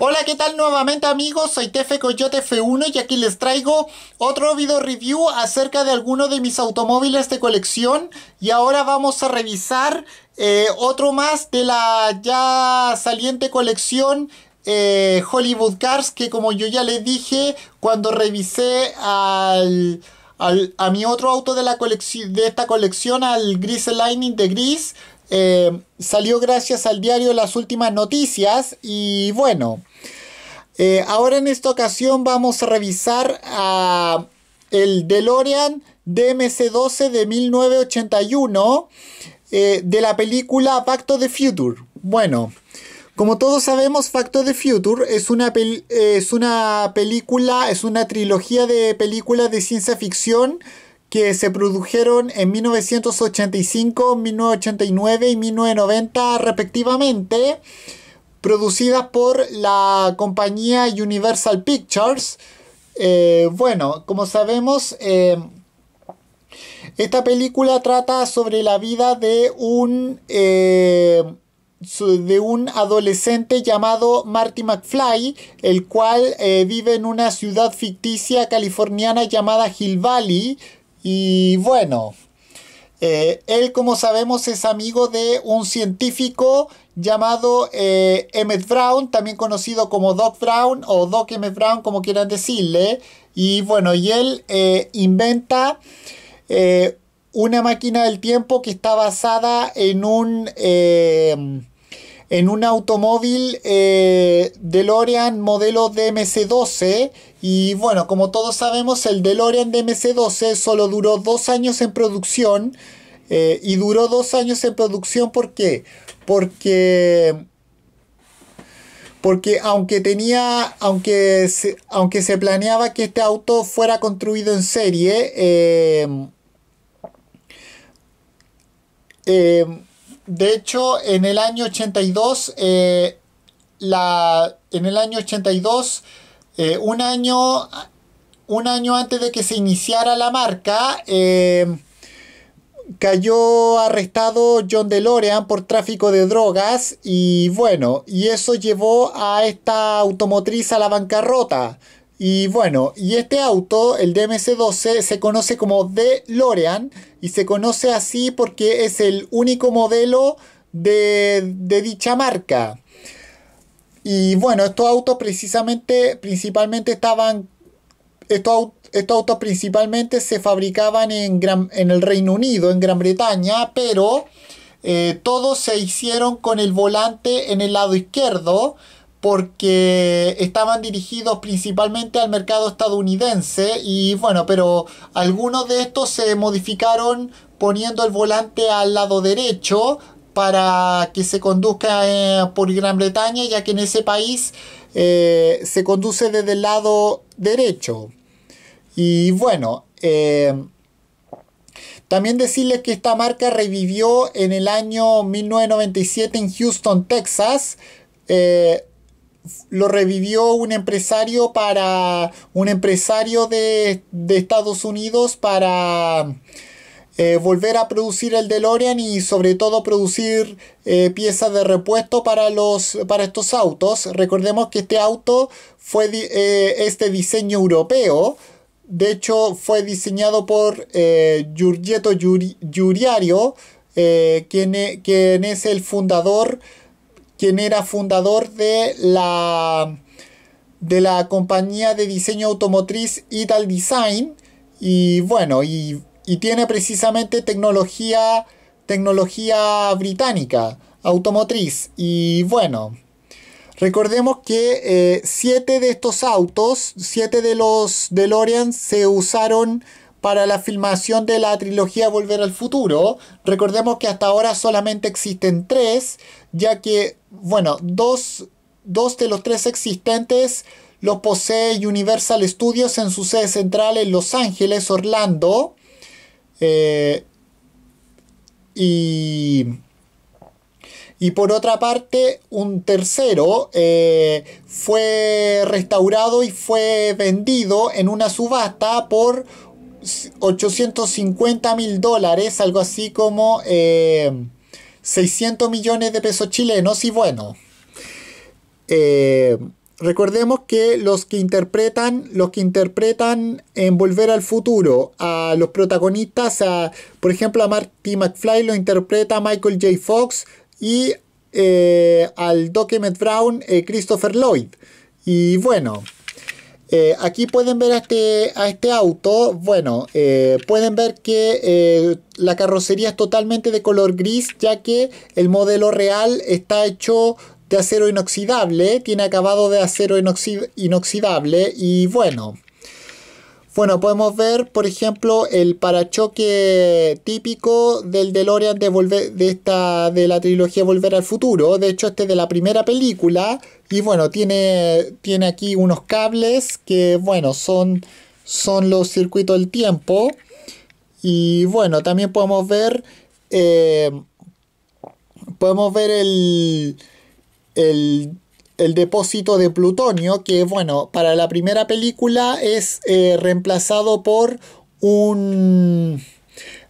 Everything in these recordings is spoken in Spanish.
Hola, ¿qué tal nuevamente amigos? Soy Tefe Coyote F1 y aquí les traigo otro video review acerca de alguno de mis automóviles de colección y ahora vamos a revisar eh, otro más de la ya saliente colección eh, Hollywood Cars que como yo ya les dije cuando revisé al... a mi otro auto de, la de esta colección, al Gris Lightning de Gris, eh, salió gracias al diario Las Últimas Noticias y bueno, eh, ahora en esta ocasión vamos a revisar a el DeLorean DMC-12 de 1981 eh, de la película Pacto de Future. Bueno, como todos sabemos, Facto de Future es una, es una película, es una trilogía de películas de ciencia ficción que se produjeron en 1985, 1989 y 1990 respectivamente, producidas por la compañía Universal Pictures. Eh, bueno, como sabemos, eh, esta película trata sobre la vida de un, eh, de un adolescente llamado Marty McFly, el cual vive en una ciudad ficticia californiana llamada Hill Valley, y bueno, eh, él como sabemos es amigo de un científico llamado eh, Emmett Brown, también conocido como Doc Brown o Doc Emmett Brown como quieran decirle. Y bueno, y él eh, inventa una máquina del tiempo que está basada en un en un automóvil de DeLorean modelo DMC-12 y bueno, como todos sabemos, el DeLorean de 12 solo duró dos años en producción. Eh, y duró dos años en producción, ¿por qué? Porque... Porque aunque tenía, aunque se, aunque se planeaba que este auto fuera construido en serie, eh, eh, de hecho, en el año 82, la, en el año 82, eh, un, año, un año antes de que se iniciara la marca, eh, cayó arrestado John DeLorean por tráfico de drogas y bueno, y eso llevó a esta automotriz a la bancarrota. Y bueno, y este auto, el DMC-12, se conoce como DeLorean y se conoce así porque es el único modelo de, de dicha marca. Y bueno, estos autos precisamente, principalmente estaban, estos, autos principalmente se fabricaban en, en el Reino Unido, en Gran Bretaña, pero eh, todos se hicieron con el volante en el lado izquierdo porque estaban dirigidos principalmente al mercado estadounidense y bueno, pero algunos de estos se modificaron poniendo el volante al lado derecho para que se conduzca por Gran Bretaña, ya que en ese país eh, se conduce desde el lado derecho. Y bueno, eh, también decirles que esta marca revivió en el año 1997 en Houston, Texas. Eh, lo revivió un empresario para un empresario de Estados Unidos para eh, volver a producir el DeLorean y sobre todo producir eh, piezas de repuesto para, los, para estos autos. Recordemos que este auto fue eh, de este diseño europeo. De hecho, fue diseñado por Giorgetto Giuriario, quien, e, quien, es el fundador, quien era fundador de la, de la compañía de diseño automotriz Ital Design. Y bueno, y y tiene precisamente tecnología, tecnología británica, automotriz. Y bueno, recordemos que eh, siete de estos autos, siete de los DeLorean se usaron para la filmación de la trilogía Volver al Futuro. Recordemos que hasta ahora solamente existen tres, ya que, bueno, dos, dos de los tres existentes los posee Universal Studios en su sede central en Los Ángeles, Orlando. Eh, y, y, por otra parte, un tercero eh, fue restaurado y fue vendido en una subasta por 850 mil dólares, algo así como 600 eh, millones de pesos chilenos. Y bueno, eh, Recordemos que los que interpretan, los que interpretan en Volver al Futuro a los protagonistas, a, por ejemplo a Marty McFly lo interpreta Michael J. Fox y eh, al Doc Emmett Brown eh, Christopher Lloyd. Y bueno, eh, aquí pueden ver a este, a este auto, bueno, pueden ver que la carrocería es totalmente de color gris, ya que el modelo real está hecho de acero inoxidable, tiene acabado de acero inoxidable y bueno. Bueno, podemos ver, por ejemplo, el parachoque típico del DeLorean de, volver, de, esta, de la trilogía Volver al Futuro. De hecho, este es de la primera película. Y bueno, tiene, tiene aquí unos cables que, bueno, son, son los circuitos del tiempo. Y bueno, también podemos ver... Eh, podemos ver el el, depósito de plutonio, que bueno, para la primera película es eh, reemplazado por un...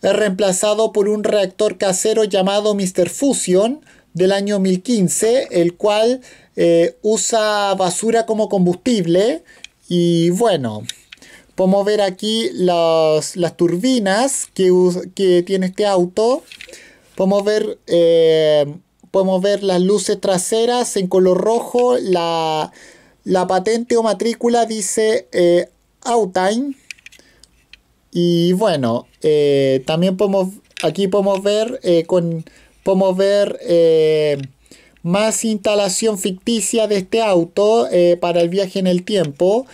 reemplazado por un reactor casero llamado Mr. Fusion del año 2015, el cual eh, usa basura como combustible. Y bueno, podemos ver aquí las turbinas que, que, tiene este auto. Podemos ver eh, Podemos ver las luces traseras en color rojo, la, patente o matrícula dice eh, Y bueno, eh, también podemos, aquí podemos ver, eh, con, podemos ver eh, más instalación ficticia de este auto para el viaje en el tiempo.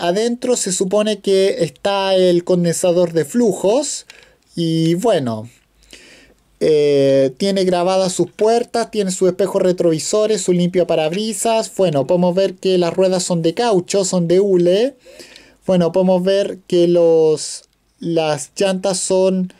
adentro se supone que está el condensador de flujos. Y bueno, tiene grabadas sus puertas, tiene sus espejos retrovisores, su limpio parabrisas. Bueno, podemos ver que las ruedas son de caucho, son de hule. Bueno, podemos ver que los, las llantas son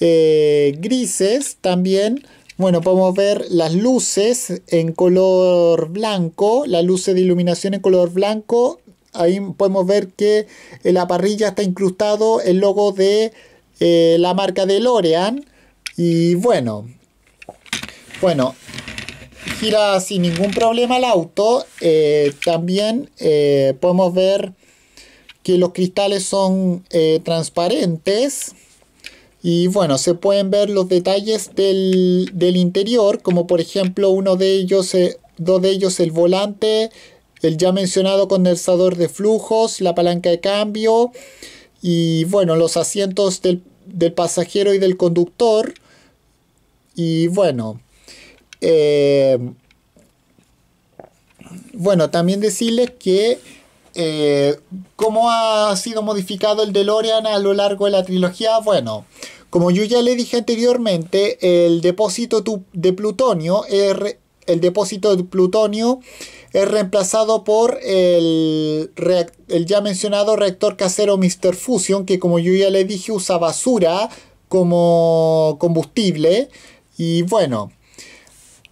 eh, grises también. Bueno, podemos ver las luces en color blanco, las luces de iluminación en color blanco. Ahí podemos ver que en la parrilla está incrustado el logo de eh, la marca de Lorean. Y bueno, bueno, gira sin ningún problema el auto. Eh, también eh, podemos ver que los cristales son eh, transparentes. Y bueno, se pueden ver los detalles del, interior, como por ejemplo uno de ellos, dos de ellos el volante, el ya mencionado condensador de flujos, la palanca de cambio y bueno, los asientos del, del pasajero y del conductor. Y bueno, eh, bueno, también decirles que eh, cómo ha sido modificado el DeLorean a lo largo de la trilogía. Bueno, como yo ya le dije anteriormente, el depósito de plutonio, el depósito de plutonio es reemplazado por el, el ya mencionado reactor casero Mr. Fusion, que como yo ya le dije usa basura como combustible. Y bueno,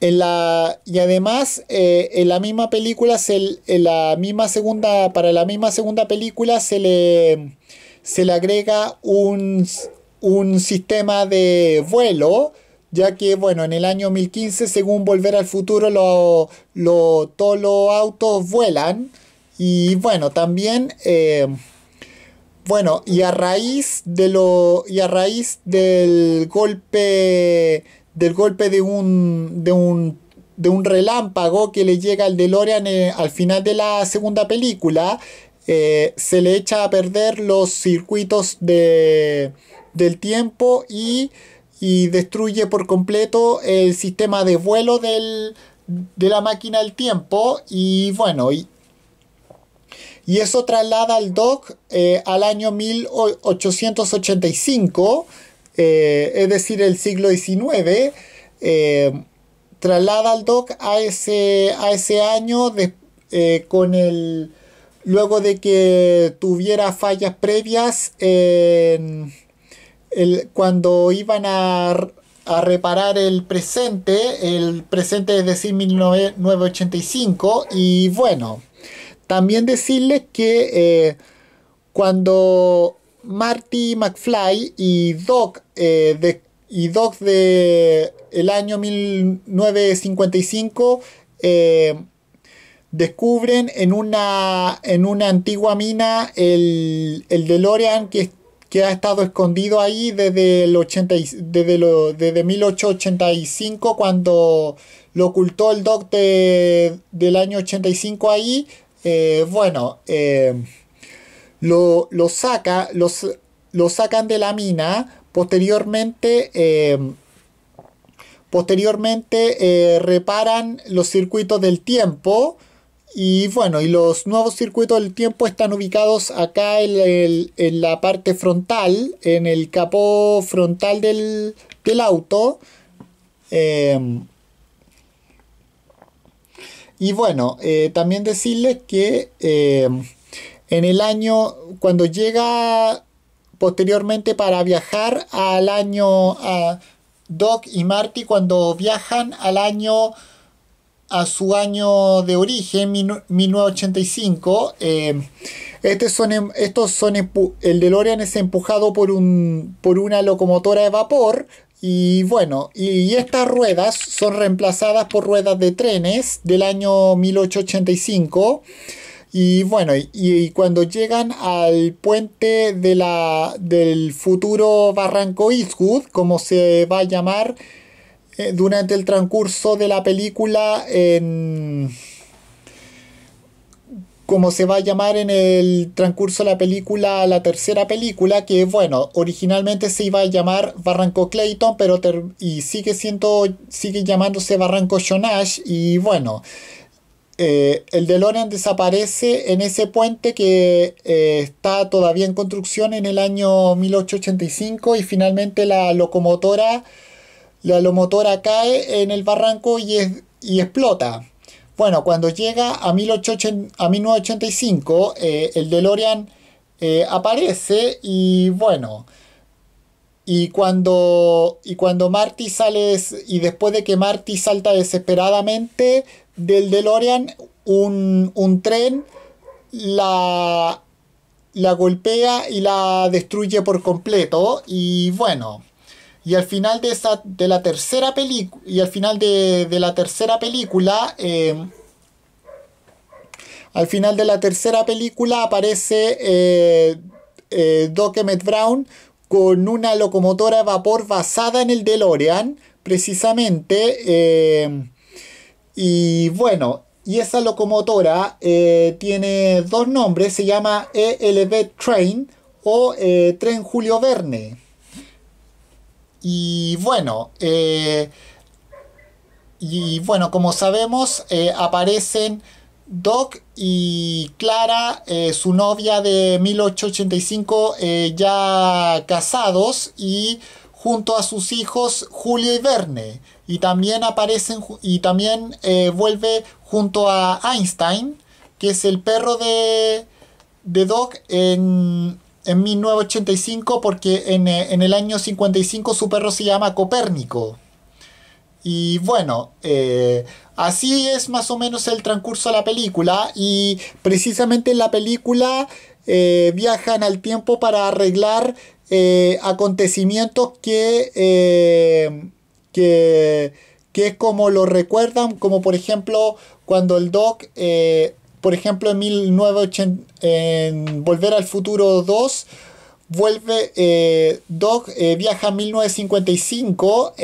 la, y además, eh, en la misma película, en la misma segunda, para la misma segunda película se le, se le agrega un, sistema de vuelo, ya que, bueno, en el año 2015, según Volver al Futuro, lo, lo, todos los autos vuelan. Y bueno, también... Eh, bueno, y a raíz de lo. Y a raíz del golpe del golpe de un, de un, de un relámpago que le llega al DeLorean eh, al final de la segunda película, eh, se le echa a perder los circuitos del tiempo y, y, destruye por completo el sistema de vuelo de la máquina del tiempo y bueno, y, y eso traslada al Doc eh, al año 1885 eh, es decir, el siglo XIX, eh, traslada al Doc a ese, a ese año eh, con el, luego de que tuviera fallas previas cuando iban a, reparar el presente, el presente es decir 1985, y bueno, también decirles que cuando Marty McFly y Doc eh, de y Doc de el año 1955 eh, descubren en una, en una antigua mina el, el DeLorean que, que ha estado escondido ahí desde, el 80, desde, lo, 1885 cuando lo ocultó el Doc de, del año 85 ahí. Eh, bueno, eh, lo, saca, los, sacan de la mina, posteriormente, eh, posteriormente eh, reparan los circuitos del tiempo. Y bueno, y los nuevos circuitos del tiempo están ubicados acá en, la parte frontal, en el capó frontal del, auto. Em, y bueno, eh, también decirles que em, en el año, cuando llega posteriormente para viajar al año, a Doc y Marty, cuando viajan al año, a su año de origen, 1985, son, eh, estos son, em, el DeLorean es empujado por, un, por una locomotora de vapor y bueno, y estas ruedas son reemplazadas por ruedas de trenes del año 1885. Y bueno, y, cuando llegan al puente de la, del futuro Barranco Eastwood, como se va a llamar eh, durante el transcurso de la película, en, como se va a llamar en el transcurso de la película, la tercera película, que bueno, originalmente se iba a llamar Barranco Clayton, pero y sigue, siendo, sigue llamándose Barranco Shonash, y bueno. Eh, el DeLorean desaparece en ese puente que eh, está todavía en construcción en el año 1885 y finalmente la locomotora, la locomotora cae en el barranco y, explota. Bueno, cuando llega a, 1985, eh, el DeLorean aparece y bueno, y cuando, y cuando Marty sale y después de que Marty salta desesperadamente, del DeLorean un, un tren, la, la golpea y la destruye por completo. Y bueno, y al final de, esa, de la tercera película, y al final de, la tercera película, eh, al final de la tercera película aparece eh, eh Doc Emmett Brown con una locomotora de vapor basada en el DeLorean, precisamente eh, y bueno, y esa locomotora eh, tiene dos nombres, se llama ELB Train o eh, Tren Julio Verne. Y bueno, eh, y bueno, como sabemos, aparecen Doc y Clara, su novia de 1885, ya casados, y junto a sus hijos Julio y Verne y también aparecen y también eh, vuelve junto a Einstein, que es el perro de, de Doc en, 1985 porque eh, en, el año 55 su perro se llama Copérnico. Y bueno, eh, así es más o menos el transcurso de la película y precisamente en la película viajan al tiempo para arreglar acontecimientos que que, es como lo recuerdan, como por ejemplo cuando el Doc, eh, por ejemplo en en Volver al Futuro 2, vuelve, eh, Doc eh, viaja a 1955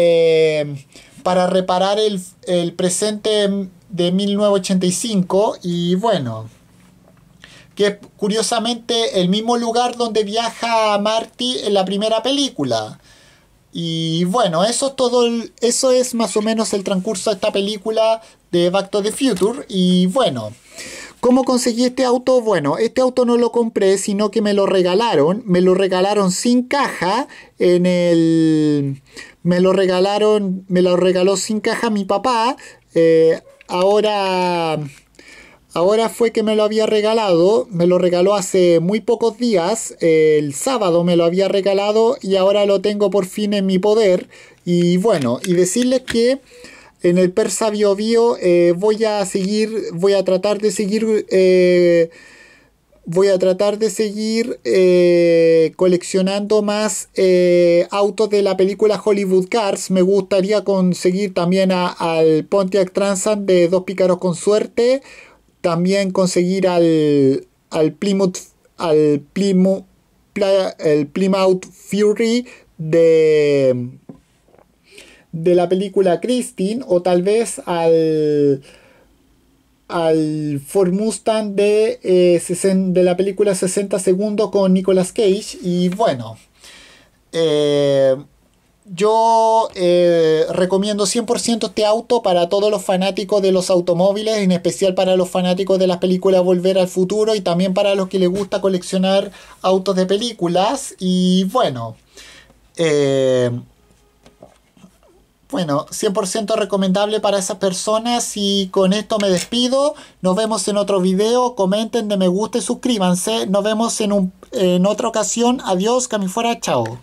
para reparar el, el presente de 1985 y bueno que curiosamente el mismo lugar donde viaja Marty en la primera película. Y bueno, eso es todo, eso es más o menos el transcurso de esta película de Back to the Future. Y bueno, ¿Cómo conseguí este auto? Bueno, este auto no lo compré, sino que me lo regalaron. Me lo regalaron sin caja en el... Me lo regalaron, me lo regaló sin caja mi papá. Eh, ahora Ahora fue que me lo había regalado, me lo regaló hace muy pocos días, el sábado me lo había regalado y ahora lo tengo por fin en mi poder. Y bueno, y decirles que en el Persa Bio Bio eh, voy a seguir, voy a tratar de seguir... Eh, voy a tratar de seguir eh, coleccionando más autos de la película Hollywood Cars. Me gustaría conseguir también al Pontiac Transam de Dos Pícaros con Suerte también conseguir al, al Plymouth, al Plymouth, el Plymouth Fury de, de la película Christine o tal vez al al Ford Mustang de, eh, de la película 60 segundos con Nicolas Cage y bueno eh, yo eh, recomiendo 100% este auto para todos los fanáticos de los automóviles, en especial para los fanáticos de las películas Volver al Futuro y también para los que les gusta coleccionar autos de películas. Y bueno, eh, bueno, 100% recomendable para esas personas y con esto me despido. Nos vemos en otro video, comenten de me gusta y suscríbanse. Nos vemos en, otra ocasión. Adiós, que fuera, chao.